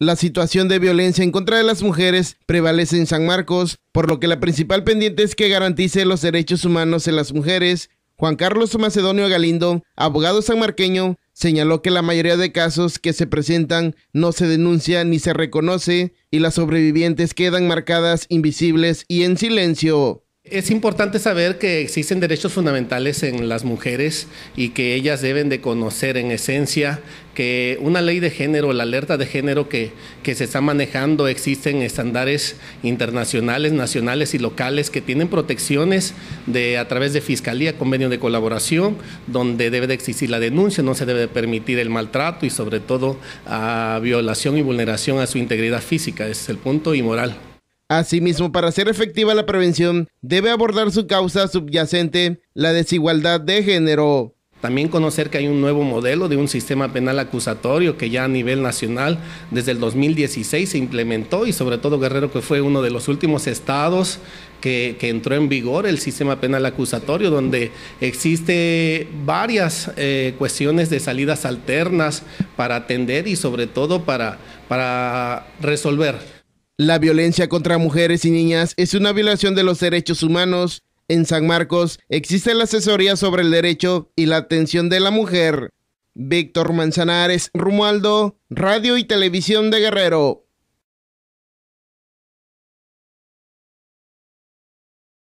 La situación de violencia en contra de las mujeres prevalece en San Marcos, por lo que la principal pendiente es que garantice los derechos humanos en las mujeres. Juan Carlos Macedonio Galindo, abogado sanmarqueño, señaló que la mayoría de casos que se presentan no se denuncia ni se reconoce y las sobrevivientes quedan marcadas invisibles y en silencio. Es importante saber que existen derechos fundamentales en las mujeres y que ellas deben de conocer en esencia que una ley de género, la alerta de género que, se está manejando, existen estándares internacionales, nacionales y locales que tienen protecciones de, a través de fiscalía, convenio de colaboración, donde debe de existir la denuncia, no se debe permitir el maltrato y sobre todo a violación y vulneración a su integridad física, ese es el punto, y moral. Asimismo, para ser efectiva la prevención, debe abordar su causa subyacente, la desigualdad de género. También conocer que hay un nuevo modelo de un sistema penal acusatorio que ya a nivel nacional desde el 2016 se implementó y sobre todo Guerrero que fue uno de los últimos estados que, entró en vigor el sistema penal acusatorio donde existe varias eh, cuestiones de salidas alternas para atender y sobre todo para resolver. La violencia contra mujeres y niñas es una violación de los derechos humanos. En San Marcos existe la asesoría sobre el derecho y la atención de la mujer. Víctor Manzanares Rumualdo, Radio y Televisión de Guerrero.